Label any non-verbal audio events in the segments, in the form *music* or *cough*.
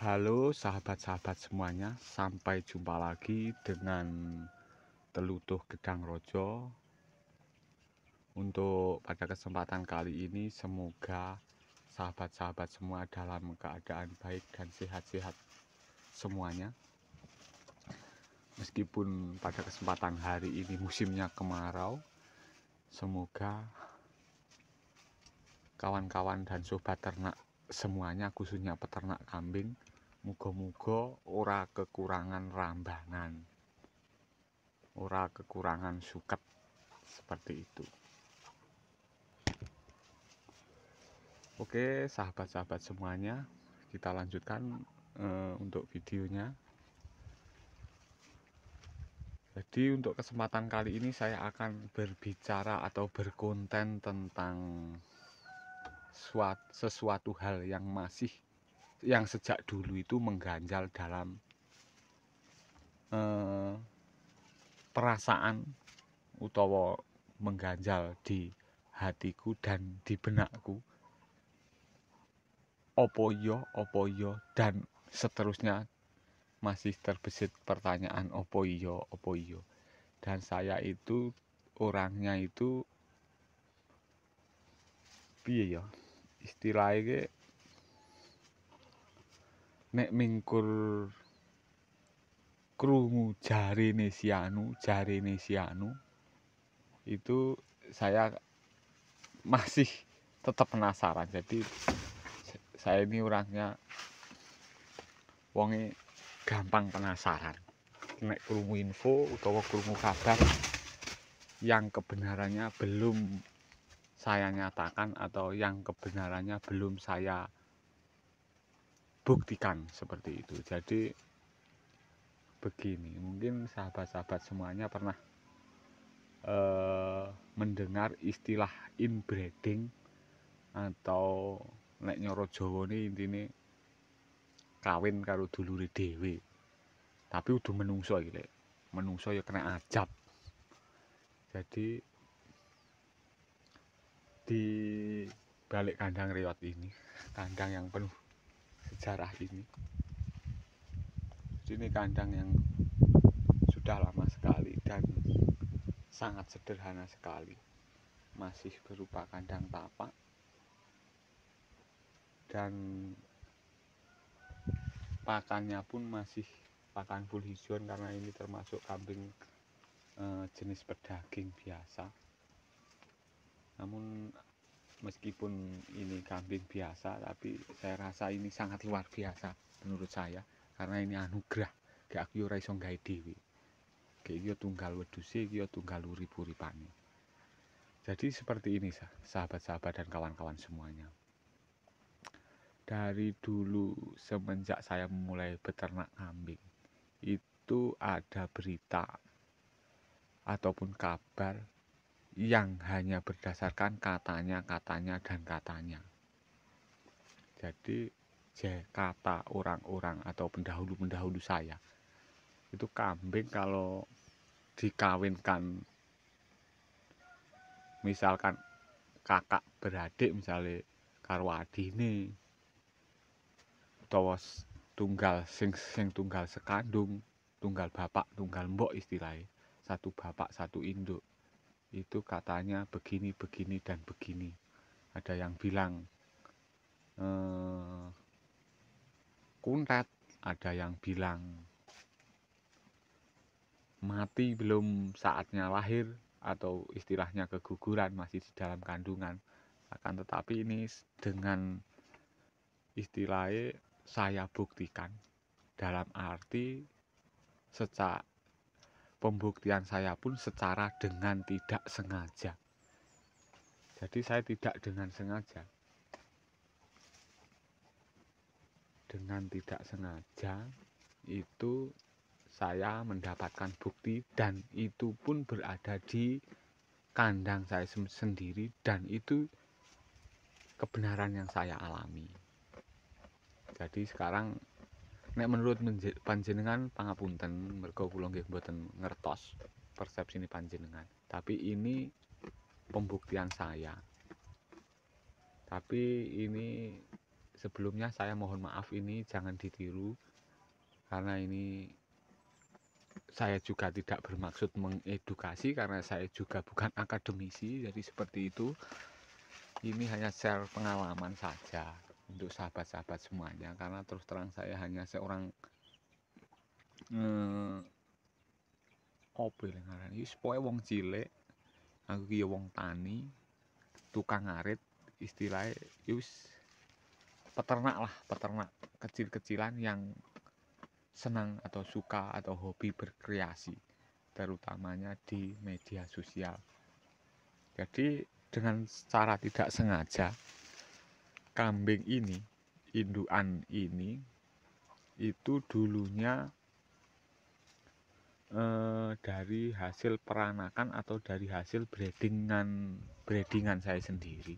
Halo sahabat-sahabat semuanya, sampai jumpa lagi dengan Telutuh Gedang Rojo. Untuk pada kesempatan kali ini semoga sahabat-sahabat semua dalam keadaan baik dan sehat-sehat semuanya. Meskipun pada kesempatan hari ini musimnya kemarau, semoga kawan-kawan dan sobat ternak semuanya khususnya peternak kambing Muga-muga ora kekurangan rambangan. Ora kekurangan suket seperti itu. Oke, sahabat-sahabat semuanya, kita lanjutkan e, untuk videonya. Jadi untuk kesempatan kali ini saya akan berbicara atau berkonten tentang sesuatu hal yang masih yang sejak dulu itu mengganjal dalam uh, perasaan utawa mengganjal di hatiku dan di benakku opo yo opo yo dan seterusnya masih terbesit pertanyaan opo yo opo yo dan saya itu orangnya itu piye yo ya, istilahnya nek mingkur krungu jarine si anu, itu saya masih tetap penasaran. Jadi saya ini orangnya wonge gampang penasaran. Nek krungu info utawa krungu kabar yang kebenarannya belum saya nyatakan atau yang kebenarannya belum saya buktikan seperti itu jadi begini mungkin sahabat-sahabat semuanya pernah eh, mendengar istilah inbreeding atau nek nyoro Jawa ini intine kawin karo dulure dhewe tapi udah menungso iki lek menungso ya kena ajab jadi di balik kandang riot ini *laughs* kandang yang penuh sejarah ini jadi ini kandang yang sudah lama sekali dan sangat sederhana sekali masih berupa kandang tapak dan pakannya pun masih pakan full hijauan karena ini termasuk kambing e, jenis pedaging biasa namun meskipun ini kambing biasa tapi saya rasa ini sangat luar biasa menurut saya karena ini anugerah gak aku ora iso gawe dhewe iki tunggal wedusi, iki tunggal puri pani jadi seperti ini sahabat-sahabat dan kawan-kawan semuanya dari dulu semenjak saya mulai beternak kambing itu ada berita ataupun kabar yang hanya berdasarkan katanya, katanya, dan katanya. Jadi, kata orang-orang atau pendahulu-pendahulu saya itu kambing kalau dikawinkan misalkan kakak beradik misalnya karo adine utawa tunggal sing sing tunggal sekandung tunggal bapak tunggal mbok istilahnya satu bapak satu induk itu katanya begini, begini, dan begini. Ada yang bilang eh, kuntet, ada yang bilang mati belum saatnya lahir atau istilahnya keguguran masih di dalam kandungan. Akan tetapi ini dengan istilahnya saya buktikan dalam arti secara pembuktian saya pun secara dengan tidak sengaja. Jadi saya tidak dengan sengaja. Dengan tidak sengaja itu saya mendapatkan bukti dan itu pun berada di kandang saya sendiri dan itu kebenaran yang saya alami. Jadi sekarang nek menurut panjenengan pangapunten mergo kula nggih mboten ngertos persepsi ini panjenengan tapi ini pembuktian saya tapi ini sebelumnya saya mohon maaf ini jangan ditiru karena ini saya juga tidak bermaksud mengedukasi karena saya juga bukan akademisi jadi seperti itu ini hanya share pengalaman saja untuk sahabat-sahabat semuanya karena terus terang saya hanya seorang kopi eh, hmm, ya ngaran ini pokoke wong cilik aku ki ya wong tani tukang arit, istilahnya yus peternak lah peternak kecil-kecilan yang senang atau suka atau hobi berkreasi terutamanya di media sosial jadi dengan secara tidak sengaja kambing ini, induan ini itu dulunya eh, dari hasil peranakan atau dari hasil breedingan breedingan saya sendiri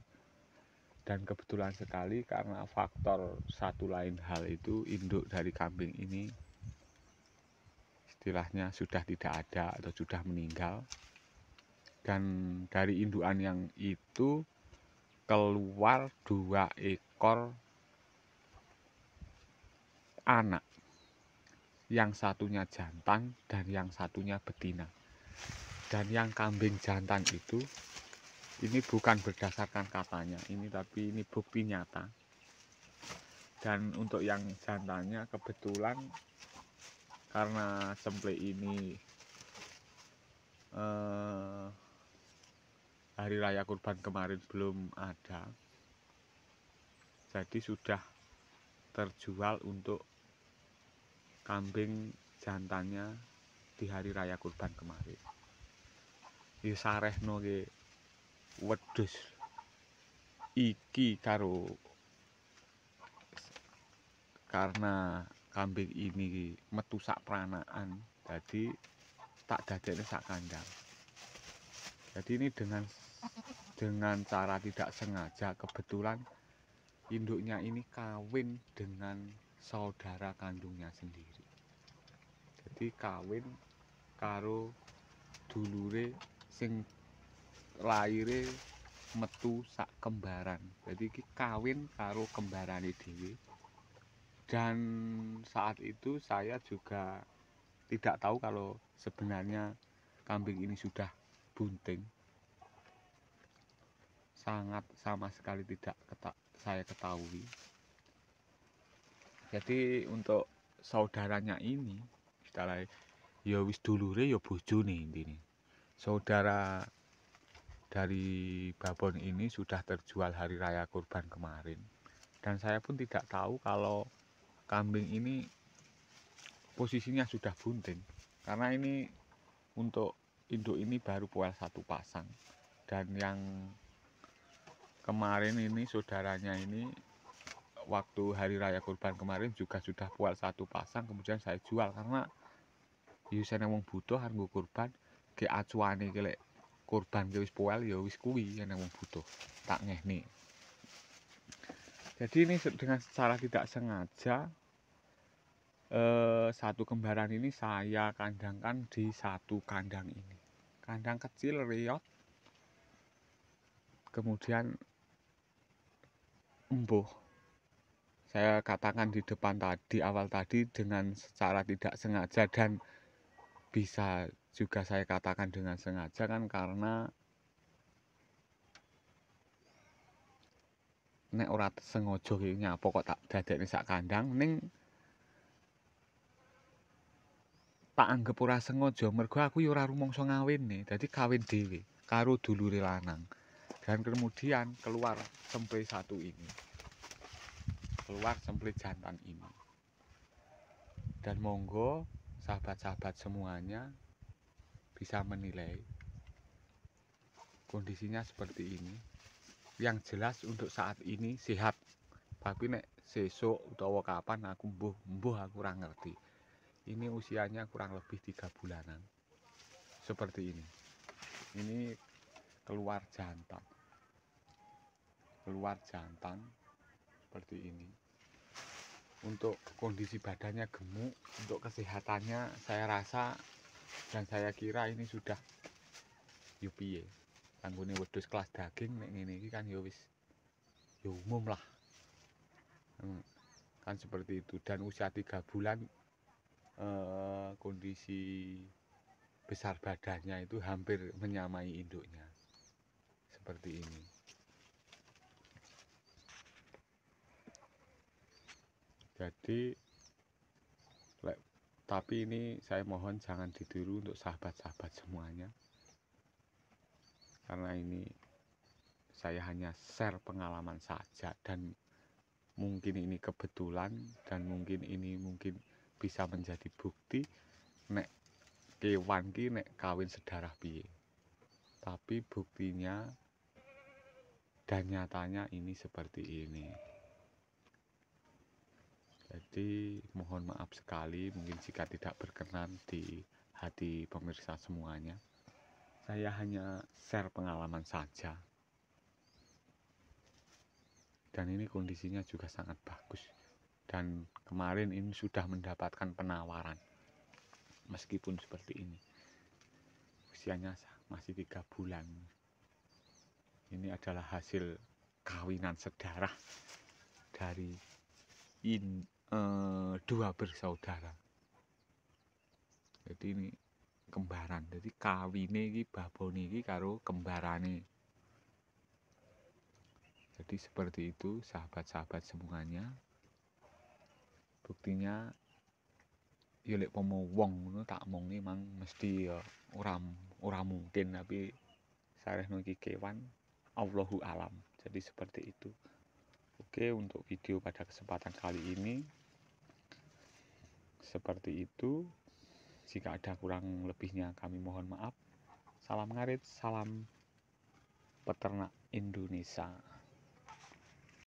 dan kebetulan sekali karena faktor satu lain hal itu induk dari kambing ini istilahnya sudah tidak ada atau sudah meninggal dan dari induan yang itu keluar dua ekor anak yang satunya jantan dan yang satunya betina dan yang kambing jantan itu ini bukan berdasarkan katanya ini tapi ini bukti nyata dan untuk yang jantannya kebetulan karena semple ini eh, hari raya kurban kemarin belum ada jadi sudah terjual untuk kambing jantannya di hari raya kurban kemarin ya sareh noge wedus iki karo karena kambing ini metusak peranaan jadi tak dadekne sak kandang jadi ini dengan dengan cara tidak sengaja kebetulan induknya ini kawin dengan saudara kandungnya sendiri jadi kawin karo dulure sing lahire metu sak kembaran jadi ki kawin karo kembaran dewi dan saat itu saya juga tidak tahu kalau sebenarnya kambing ini sudah bunting sangat sama sekali tidak keta saya ketahui jadi untuk saudaranya ini kita lagi ya wis dulure ya bojone intine saudara dari babon ini sudah terjual hari raya kurban kemarin dan saya pun tidak tahu kalau kambing ini posisinya sudah bunting karena ini untuk induk ini baru puas satu pasang dan yang kemarin ini saudaranya ini waktu hari raya kurban kemarin juga sudah puas satu pasang kemudian saya jual karena yusen yang butuh harga kurban ke acuane kelek kurban ke wis puel ya wis kuwi yang yang butuh tak nih jadi ini dengan secara tidak sengaja eh, satu kembaran ini saya kandangkan di satu kandang ini kandang kecil riot kemudian empuh saya katakan di depan tadi awal tadi dengan secara tidak sengaja dan bisa juga saya katakan dengan sengaja kan karena nek ora sengaja iki nyapo kok tak dadekne sak kandang ning tak anggap ora sengaja mergo aku ya ora rumangsa ngawin nih jadi kawin dhewe karo dulure lanang dan kemudian keluar sempre satu ini keluar sempre jantan ini dan monggo sahabat-sahabat semuanya bisa menilai kondisinya seperti ini yang jelas untuk saat ini sehat tapi nek sesok utawa kapan aku mbuh mbuh aku kurang ngerti ini usianya kurang lebih tiga bulanan seperti ini ini keluar jantan keluar jantan seperti ini untuk kondisi badannya gemuk untuk kesehatannya saya rasa dan saya kira ini sudah yupie. tanggungnya ya. wedus kelas daging nih ini, ini kan yowis, ya, ya umum lah hmm, kan seperti itu dan usia tiga bulan eh, kondisi besar badannya itu hampir menyamai induknya seperti ini jadi tapi ini saya mohon jangan ditiru untuk sahabat-sahabat semuanya karena ini saya hanya share pengalaman saja dan mungkin ini kebetulan dan mungkin ini mungkin bisa menjadi bukti nek kewan ki nek kawin sedarah piye tapi buktinya dan nyatanya ini seperti ini jadi mohon maaf sekali mungkin jika tidak berkenan di hati pemirsa semuanya saya hanya share pengalaman saja dan ini kondisinya juga sangat bagus dan kemarin ini sudah mendapatkan penawaran meskipun seperti ini usianya masih tiga bulan ini adalah hasil kawinan sedarah dari in, e, dua bersaudara jadi ini kembaran jadi kawine iki babone iki karo kembarane jadi seperti itu sahabat-sahabat semuanya buktinya ya pomo wong ngono tak omongne mang mesti ya ora ora mungkin tapi sarehno iki kewan Allahu alam jadi seperti itu oke untuk video pada kesempatan kali ini seperti itu jika ada kurang lebihnya kami mohon maaf salam ngarit salam peternak Indonesia